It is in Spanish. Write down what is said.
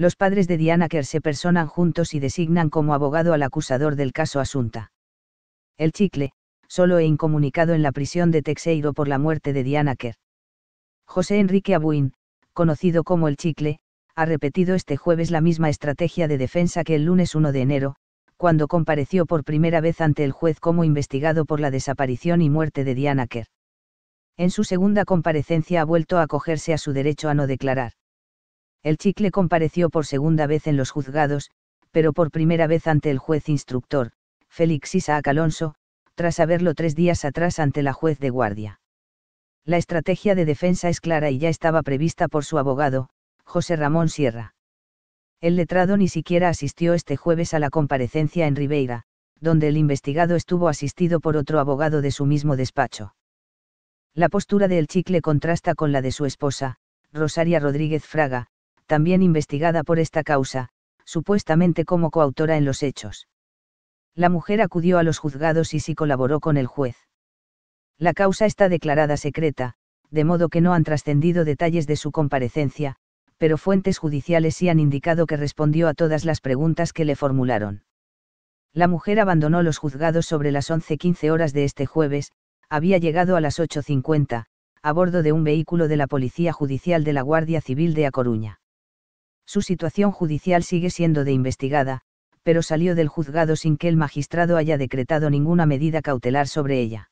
los padres de Diana Kerr se personan juntos y designan como abogado al acusador del caso Asunta. El chicle, solo e incomunicado en la prisión de Texeiro por la muerte de Diana Kerr. José Enrique Abuin, conocido como el chicle, ha repetido este jueves la misma estrategia de defensa que el lunes 1 de enero, cuando compareció por primera vez ante el juez como investigado por la desaparición y muerte de Diana Kerr. En su segunda comparecencia ha vuelto a acogerse a su derecho a no declarar. El chicle compareció por segunda vez en los juzgados, pero por primera vez ante el juez instructor, Félix Isaac Alonso, tras haberlo tres días atrás ante la juez de guardia. La estrategia de defensa es clara y ya estaba prevista por su abogado, José Ramón Sierra. El letrado ni siquiera asistió este jueves a la comparecencia en Ribeira, donde el investigado estuvo asistido por otro abogado de su mismo despacho. La postura del chicle contrasta con la de su esposa, Rosaria Rodríguez Fraga, también investigada por esta causa, supuestamente como coautora en los hechos. La mujer acudió a los juzgados y sí colaboró con el juez. La causa está declarada secreta, de modo que no han trascendido detalles de su comparecencia, pero fuentes judiciales sí han indicado que respondió a todas las preguntas que le formularon. La mujer abandonó los juzgados sobre las 11.15 horas de este jueves, había llegado a las 8.50, a bordo de un vehículo de la Policía Judicial de la Guardia Civil de A Coruña. Su situación judicial sigue siendo de investigada, pero salió del juzgado sin que el magistrado haya decretado ninguna medida cautelar sobre ella.